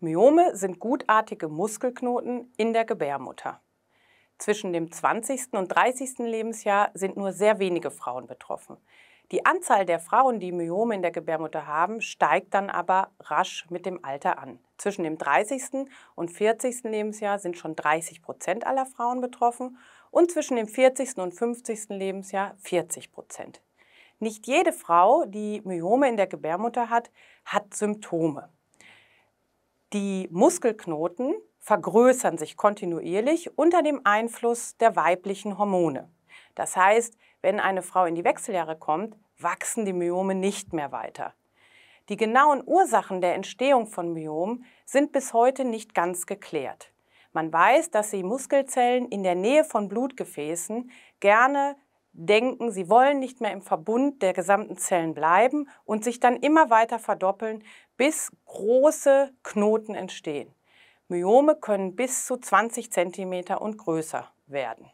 Myome sind gutartige Muskelknoten in der Gebärmutter. Zwischen dem 20. und 30. Lebensjahr sind nur sehr wenige Frauen betroffen. Die Anzahl der Frauen, die Myome in der Gebärmutter haben, steigt dann aber rasch mit dem Alter an. Zwischen dem 30. und 40. Lebensjahr sind schon 30 Prozent aller Frauen betroffen und zwischen dem 40. und 50. Lebensjahr 40 Prozent. Nicht jede Frau, die Myome in der Gebärmutter hat, hat Symptome. Die Muskelknoten vergrößern sich kontinuierlich unter dem Einfluss der weiblichen Hormone. Das heißt, wenn eine Frau in die Wechseljahre kommt, wachsen die Myome nicht mehr weiter. Die genauen Ursachen der Entstehung von Myomen sind bis heute nicht ganz geklärt. Man weiß, dass die Muskelzellen in der Nähe von Blutgefäßen gerne denken, sie wollen nicht mehr im Verbund der gesamten Zellen bleiben und sich dann immer weiter verdoppeln, bis große Knoten entstehen. Myome können bis zu 20 cm und größer werden.